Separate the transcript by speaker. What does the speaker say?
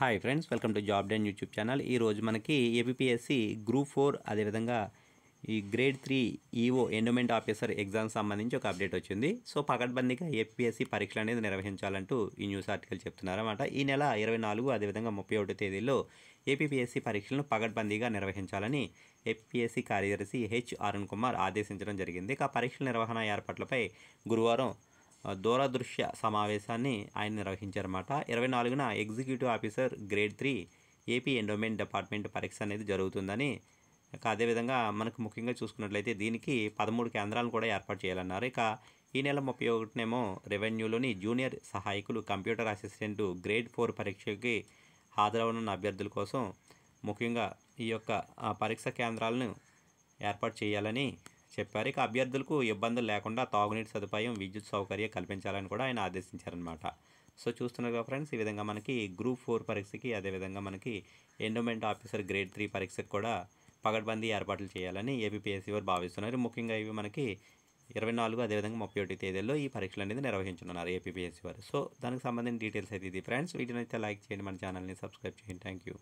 Speaker 1: hi friends welcome to job den YouTube channel ఈరోజు మనకి APSC group four అదేవిధంగా ఈ grade three EO endowment officer exam సంబంధించి ఒక అప్డేట్ వచ్చింది సో పకడ్బందీగా ఏపీఎస్సి పరీక్షలు అనేది నిర్వహించాలంటూ ఈ న్యూస్ ఆర్టికల్ చెప్తున్నారన్నమాట ఈ నెల ఇరవై నాలుగు అదేవిధంగా ముప్పై ఒకటో తేదీలో ఏపీఎస్సి పరీక్షలను పకడ్బందీగా నిర్వహించాలని ఏపీఎస్సి కార్యదర్శి హెచ్ అరుణ్ కుమార్ ఆదేశించడం జరిగింది ఇక పరీక్షల నిర్వహణ ఏర్పాట్లపై గురువారం దూరదృశ్య సమావేశాన్ని ఆయన నిర్వహించారన్నమాట ఇరవై నాలుగున executive officer grade three AP endowment department పరీక్ష అనేది జరుగుతుందని అదేవిధంగా మనకు ముఖ్యంగా చూసుకున్నట్లయితే దీనికి పదమూడు కేంద్రాలను కూడా ఏర్పాటు చేయాలన్నారు ఇక ఈ నెల ముప్పై ఒకటినేమో రెవెన్యూలోని జూనియర్ సహాయకులు కంప్యూటర్ అసిస్టెంట్ గ్రేడ్ ఫోర్ పరీక్షకి హాజరవనున్న అభ్యర్థుల కోసం ముఖ్యంగా ఈ యొక్క పరీక్ష కేంద్రాలను ఏర్పాటు చేయాలని చెప్పారు ఇక అభ్యర్థులకు ఇబ్బందులు లేకుండా తాగునీటి సదుపాయం విద్యుత్ సౌకర్యం కల్పించాలని కూడా ఆయన ఆదేశించారనమాట సో చూస్తున్నారు ఫ్రెండ్స్ ఈ విధంగా మనకి గ్రూప్ ఫోర్ పరీక్షకి అదేవిధంగా మనకి ఎండోమెంట్ ఆఫీసర్ గ్రేడ్ త్రీ పరీక్షకు కూడా పగడ్బందీ ఏర్పాట్లు చేయాలని ఏపీఎస్సీ వారు భావిస్తున్నారు ముఖ్యంగా ఇవి మనకి ఇరవై నాలుగు అదేవిధంగా ముప్పై ఒకటి తేదీల్లో ఈ పరీక్షలు అనేది నిర్వహించనున్నారు ఏపీఎస్సీ వారు సో దానికి సంబంధించిన డీటెయిల్స్ అయితే ఇది ఫ్రెండ్స్ వీటిని అయితే లైక్ చేయండి మన ఛానల్ని సబ్స్క్రైబ్ చేయండి థ్యాంక్ యూ